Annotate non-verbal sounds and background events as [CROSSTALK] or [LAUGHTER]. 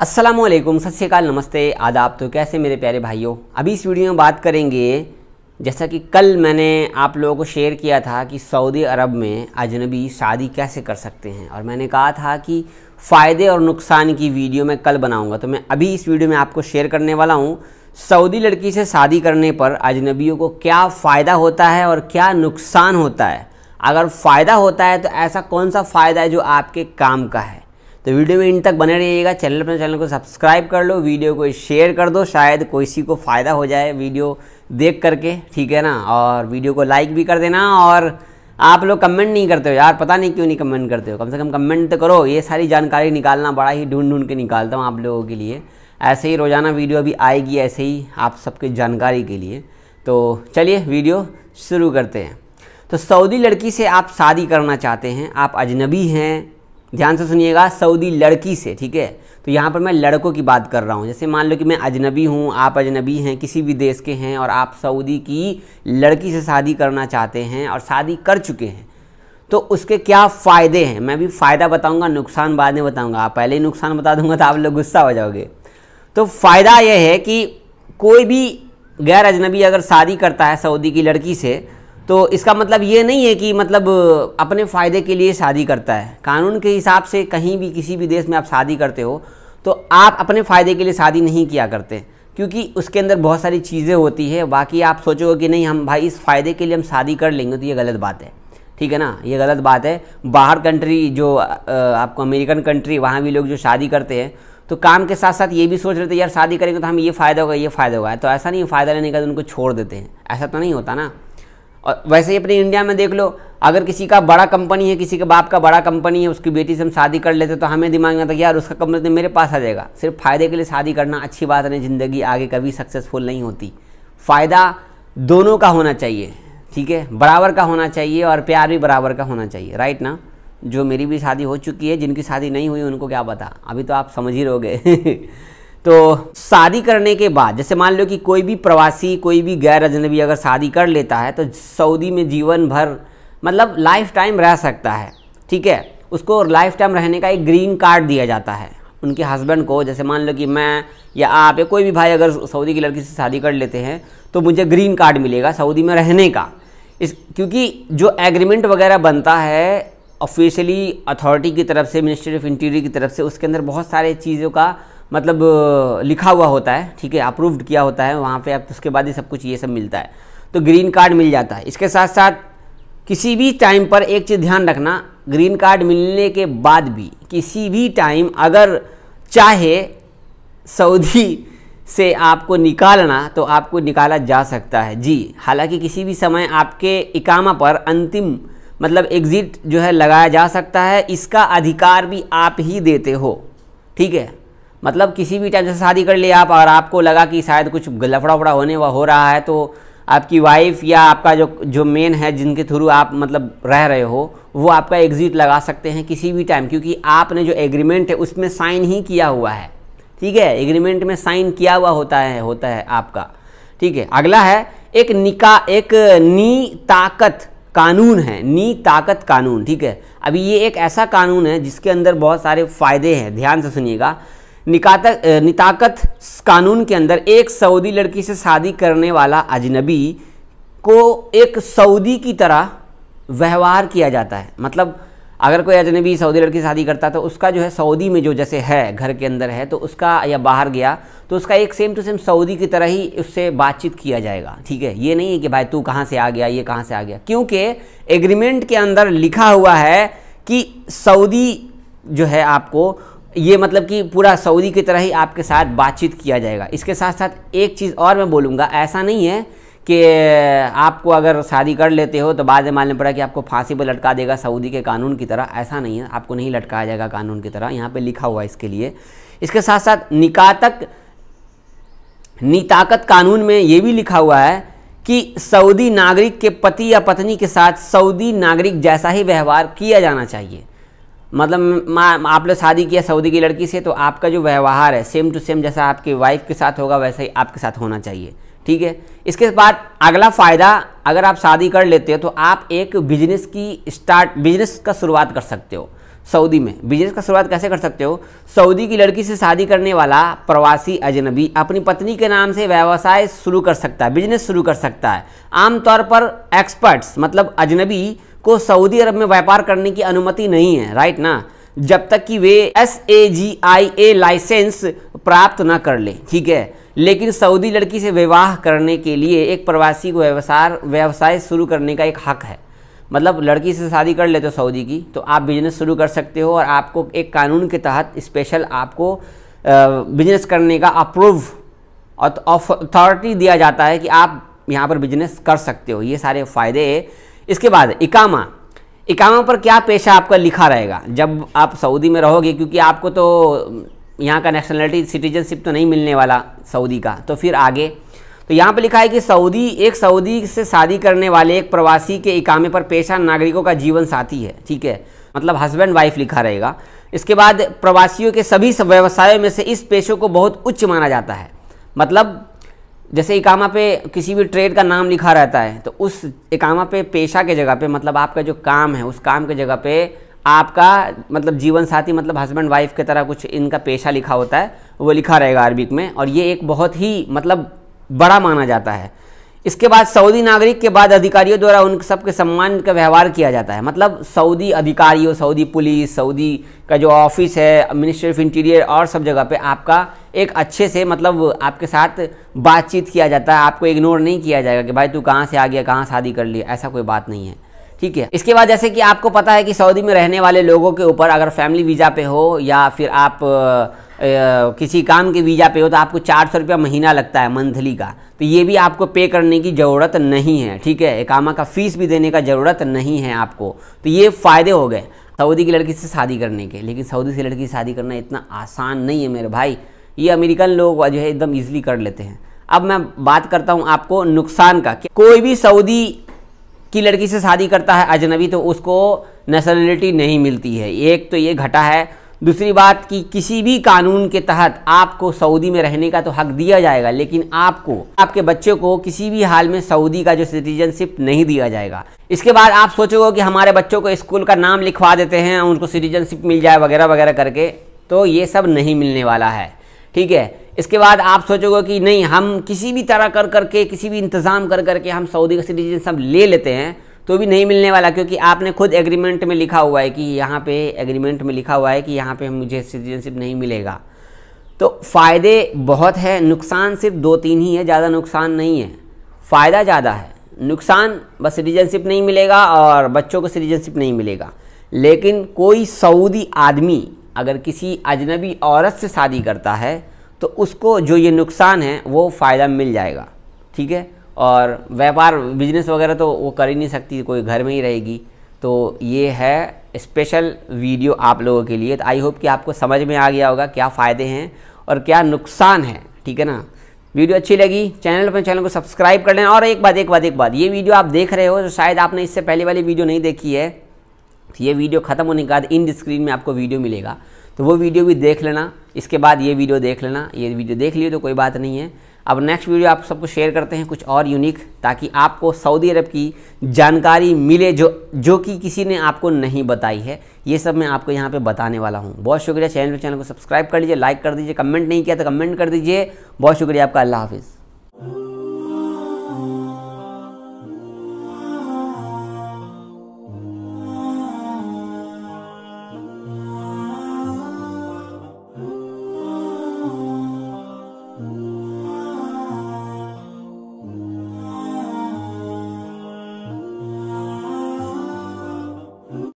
असलम सत श्रीकाल नमस्ते आदाब तो कैसे मेरे प्यारे भाइयों अभी इस वीडियो में बात करेंगे जैसा कि कल मैंने आप लोगों को शेयर किया था कि सऊदी अरब में अजनबी शादी कैसे कर सकते हैं और मैंने कहा था कि फ़ायदे और नुकसान की वीडियो मैं कल बनाऊंगा तो मैं अभी इस वीडियो में आपको शेयर करने वाला हूँ सऊदी लड़की से शादी करने पर अजनबियों को क्या फ़ायदा होता है और क्या नुकसान होता है अगर फ़ायदा होता है तो ऐसा कौन सा फ़ायदा है जो आपके काम का है तो वीडियो में इन तक बने रहिएगा चैनल अपने चैनल को सब्सक्राइब कर लो वीडियो को शेयर कर दो शायद किसी को फ़ायदा हो जाए वीडियो देख करके ठीक है ना और वीडियो को लाइक भी कर देना और आप लोग कमेंट नहीं करते हो यार पता नहीं क्यों नहीं कमेंट करते हो कम से कम कमेंट तो करो ये सारी जानकारी निकालना बड़ा ही ढूंढ ढूंढ के निकालता हूँ आप लोगों के लिए ऐसे ही रोज़ाना वीडियो अभी आएगी ऐसे ही आप सबके जानकारी के लिए तो चलिए वीडियो शुरू करते हैं तो सऊदी लड़की से आप शादी करना चाहते हैं आप अजनबी हैं ध्यान से सुनिएगा सऊदी लड़की से ठीक है तो यहाँ पर मैं लड़कों की बात कर रहा हूँ जैसे मान लो कि मैं अजनबी हूँ आप अजनबी हैं किसी भी देश के हैं और आप सऊदी की लड़की से शादी करना चाहते हैं और शादी कर चुके हैं तो उसके क्या फ़ायदे हैं मैं भी फ़ायदा बताऊँगा नुकसान बाद में बताऊँगा आप पहले ही नुकसान बता दूँगा तो आप लोग गुस्सा हो जाओगे तो फ़ायदा यह है कि कोई भी गैर अजनबी अगर शादी करता है सऊदी की लड़की से तो इसका मतलब ये नहीं है कि मतलब अपने फ़ायदे के लिए शादी करता है कानून के हिसाब से कहीं भी किसी भी देश में आप शादी करते हो तो आप अपने फ़ायदे के लिए शादी नहीं किया करते क्योंकि उसके अंदर बहुत सारी चीज़ें होती है बाकी आप सोचोगे कि नहीं हम भाई इस फ़ायदे के लिए हम शादी कर लेंगे तो ये गलत बात है ठीक है ना ये गलत बात है बाहर कंट्री जो आपको अमेरिकन कंट्री वहाँ भी लोग जो शादी करते हैं तो काम के साथ साथ ये भी सोच रहे थे यार शादी करेंगे तो हम ये फ़ायदा होगा ये फ़ायदा होगा तो ऐसा नहीं फ़ायदा लेने का तो उनको छोड़ देते हैं ऐसा तो नहीं होता ना और वैसे ही अपने इंडिया में देख लो अगर किसी का बड़ा कंपनी है किसी के बाप का बड़ा कंपनी है उसकी बेटी से हम शादी कर लेते तो हमें दिमाग में आता कि यार उसका कंपनी तो मेरे पास आ जाएगा सिर्फ फ़ायदे के लिए शादी करना अच्छी बात नहीं ज़िंदगी आगे कभी सक्सेसफुल नहीं होती फ़ायदा दोनों का होना चाहिए ठीक है बराबर का होना चाहिए और प्यार भी बराबर का होना चाहिए राइट ना जो मेरी भी शादी हो चुकी है जिनकी शादी नहीं हुई उनको क्या पता अभी तो आप समझ ही रहोगे [LAUGHS] तो शादी करने के बाद जैसे मान लो कि कोई भी प्रवासी कोई भी गैर अजनबी अगर शादी कर लेता है तो सऊदी में जीवन भर मतलब लाइफ टाइम रह सकता है ठीक है उसको लाइफ टाइम रहने का एक ग्रीन कार्ड दिया जाता है उनके हस्बैंड को जैसे मान लो कि मैं या आप या कोई भी भाई अगर सऊदी की लड़की से शादी कर लेते हैं तो मुझे ग्रीन कार्ड मिलेगा सऊदी में रहने का इस क्योंकि जो एग्रीमेंट वगैरह बनता है ऑफिशियली अथॉरिटी की तरफ से मिनिस्ट्री ऑफ इंटीरियर की तरफ से उसके अंदर बहुत सारे चीज़ों का मतलब लिखा हुआ होता है ठीक है अप्रूव्ड किया होता है वहाँ पे आप उसके बाद ही सब कुछ ये सब मिलता है तो ग्रीन कार्ड मिल जाता है इसके साथ साथ किसी भी टाइम पर एक चीज़ ध्यान रखना ग्रीन कार्ड मिलने के बाद भी किसी भी टाइम अगर चाहे सऊदी से आपको निकालना तो आपको निकाला जा सकता है जी हालांकि किसी भी समय आपके इकामा पर अंतिम मतलब एग्ज़िट जो है लगाया जा सकता है इसका अधिकार भी आप ही देते हो ठीक है मतलब किसी भी टाइम से शादी कर लिया आप और आपको लगा कि शायद कुछ लफड़ा उफड़ा होने वा हो रहा है तो आपकी वाइफ या आपका जो जो मेन है जिनके थ्रू आप मतलब रह रहे हो वो आपका एग्ज़िट लगा सकते हैं किसी भी टाइम क्योंकि आपने जो एग्रीमेंट है उसमें साइन ही किया हुआ है ठीक है एग्रीमेंट में साइन किया हुआ होता है होता है आपका ठीक है अगला है एक निका एक नी ताकत कानून है नी ताकत कानून ठीक है अभी ये एक ऐसा कानून है जिसके अंदर बहुत सारे फ़ायदे हैं ध्यान से सुनिएगा निकात निताकत कानून के अंदर एक सऊदी लड़की से शादी करने वाला अजनबी को एक सऊदी की तरह व्यवहार किया जाता है मतलब अगर कोई अजनबी सऊदी लड़की शादी करता तो उसका जो है सऊदी में जो जैसे है घर के अंदर है तो उसका या बाहर गया तो उसका एक सेम टू सेम सऊदी की तरह ही उससे बातचीत किया जाएगा ठीक है ये नहीं है कि भाई तू कहाँ से आ गया ये कहाँ से आ गया क्योंकि एग्रीमेंट के अंदर लिखा हुआ है कि सऊदी जो है आपको ये मतलब कि पूरा सऊदी की तरह ही आपके साथ बातचीत किया जाएगा इसके साथ साथ एक चीज़ और मैं बोलूँगा ऐसा नहीं है कि आपको अगर शादी कर लेते हो तो बाद में मालूम पड़ा कि आपको फांसी पर लटका देगा सऊदी के कानून की तरह ऐसा नहीं है आपको नहीं लटकाया जाएगा कानून की तरह यहाँ पर लिखा हुआ है इसके लिए इसके साथ साथ निका तक निताकत कानून में ये भी लिखा हुआ है कि सऊदी नागरिक के पति या पत्नी के साथ सऊदी नागरिक जैसा ही व्यवहार किया जाना चाहिए मतलब माँ आपने शादी किया सऊदी की लड़की से तो आपका जो व्यवहार है सेम टू सेम जैसा आपकी वाइफ के साथ होगा वैसा ही आपके साथ होना चाहिए ठीक है इसके बाद अगला फ़ायदा अगर आप शादी कर लेते हो तो आप एक बिजनेस की स्टार्ट बिजनेस का शुरुआत कर सकते हो सऊदी में बिजनेस का शुरुआत कैसे कर सकते हो सऊदी की लड़की से शादी करने वाला प्रवासी अजनबी अपनी पत्नी के नाम से व्यवसाय शुरू कर सकता है बिजनेस शुरू कर सकता है आमतौर पर एक्सपर्ट्स मतलब अजनबी को सऊदी अरब में व्यापार करने की अनुमति नहीं है राइट ना जब तक कि वे S A ji I A licence प्राप्त ना कर ले ठीक है लेकिन सऊदी लड़की से विवाह करने के लिए एक प्रवासी को व्यवसाय व्यवसाय शुरू करने का एक हक है मतलब लड़की से शादी कर लेते हो सऊदी की तो आप बिजनेस शुरू कर सकते हो और आपको एक कानून के तहत स्पेशल आपको बिजनेस करने का अप्रूव और अथॉरिटी दिया जाता है कि आप यहाँ पर बिजनेस कर सकते हो ये सारे फ़ायदे इसके बाद इकामा इकामा पर क्या पेशा आपका लिखा रहेगा जब आप सऊदी में रहोगे क्योंकि आपको तो यहाँ का नेशनलिटी सिटीजनशिप तो नहीं मिलने वाला सऊदी का तो फिर आगे तो यहाँ पर लिखा है कि सऊदी एक सऊदी से शादी करने वाले एक प्रवासी के इकामे पर पेशा नागरिकों का जीवन साथी है ठीक है मतलब हस्बैंड वाइफ लिखा रहेगा इसके बाद प्रवासियों के सभी व्यवसायों में से इस पेशों को बहुत उच्च माना जाता है मतलब जैसे इकामा पे किसी भी ट्रेड का नाम लिखा रहता है तो उस इकामा पे पेशा के जगह पे मतलब आपका जो काम है उस काम के जगह पे आपका मतलब जीवन साथी मतलब हस्बैंड वाइफ की तरह कुछ इनका पेशा लिखा होता है वो लिखा रहेगा अरबिक में और ये एक बहुत ही मतलब बड़ा माना जाता है इसके बाद सऊदी नागरिक के बाद अधिकारियों द्वारा उन सबके सम्मान का व्यवहार किया जाता है मतलब सऊदी अधिकारियों सऊदी पुलिस सऊदी का जो ऑफिस है मिनिस्ट्री ऑफ इंटीरियर और सब जगह पे आपका एक अच्छे से मतलब आपके साथ बातचीत किया जाता है आपको इग्नोर नहीं किया जाएगा कि भाई तू कहाँ से आ गया कहाँ शादी कर लिया ऐसा कोई बात नहीं है ठीक है इसके बाद जैसे कि आपको पता है कि सऊदी में रहने वाले लोगों के ऊपर अगर फैमिली वीज़ा पे हो या फिर आप किसी काम के वीज़ा पे हो तो आपको चार सौ रुपया महीना लगता है मंथली का तो ये भी आपको पे करने की ज़रूरत नहीं है ठीक है एकामा का फ़ीस भी देने का ज़रूरत नहीं है आपको तो ये फ़ायदे हो गए सऊदी की लड़की से शादी करने के लेकिन सऊदी से लड़की शादी करना इतना आसान नहीं है मेरे भाई ये अमेरिकन लोग जो है एकदम ईजिली कर लेते हैं अब मैं बात करता हूँ आपको नुकसान का कोई भी सऊदी की लड़की से शादी करता है अजनबी तो उसको नेशनलिटी नहीं मिलती है एक तो ये घटा है दूसरी बात कि किसी भी कानून के तहत आपको सऊदी में रहने का तो हक दिया जाएगा लेकिन आपको आपके बच्चे को किसी भी हाल में सऊदी का जो सिटीजनशिप नहीं दिया जाएगा इसके बाद आप सोचोगे कि हमारे बच्चों को स्कूल का नाम लिखवा देते हैं उनको सिटीजनशिप मिल जाए वगैरह वगैरह करके तो ये सब नहीं मिलने वाला है ठीक है इसके बाद आप सोचोगे कि नहीं हम किसी भी तरह कर करके किसी भी इंतज़ाम कर करके हम सऊदी का सिटीजनशिप ले लेते हैं तो भी नहीं मिलने वाला क्योंकि आपने खुद एग्रीमेंट में लिखा हुआ है कि यहाँ पे एग्रीमेंट में लिखा हुआ है कि यहाँ पे मुझे सिटीजनशिप नहीं मिलेगा तो फ़ायदे बहुत है नुकसान सिर्फ दो तीन ही है ज़्यादा नुकसान नहीं है फ़ायदा ज़्यादा है नुकसान बस सिटीजनशिप नहीं मिलेगा और बच्चों को सिटीजनशिप नहीं मिलेगा लेकिन कोई सऊदी आदमी अगर किसी अजनबी औरत से शादी करता है तो उसको जो ये नुकसान है वो फ़ायदा मिल जाएगा ठीक है और व्यापार बिजनेस वगैरह तो वो कर ही नहीं सकती कोई घर में ही रहेगी तो ये है स्पेशल वीडियो आप लोगों के लिए तो आई होप कि आपको समझ में आ गया होगा क्या फ़ायदे हैं और क्या नुकसान है ठीक है ना वीडियो अच्छी लगी चैनल पर चैनल को सब्सक्राइब कर लेना और एक बात एक बात एक बात ये वीडियो आप देख रहे हो जो शायद आपने इससे पहले वाली वीडियो नहीं देखी है तो ये वीडियो ख़त्म होने के बाद इन स्क्रीन में आपको वीडियो मिलेगा तो वो वीडियो भी देख लेना इसके बाद ये वीडियो देख लेना ये वीडियो देख लिए तो कोई बात नहीं है अब नेक्स्ट वीडियो आप सबको शेयर करते हैं कुछ और यूनिक ताकि आपको सऊदी अरब की जानकारी मिले जो जो कि किसी ने आपको नहीं बताई है ये सब मैं आपको यहाँ पे बताने वाला हूँ बहुत शुक्रिया चैनल चैनल को सब्सक्राइब कर लीजिए लाइक कर दीजिए कमेंट नहीं किया तो कमेंट कर दीजिए बहुत शुक्रिया आपका अल्लाह हाफिज़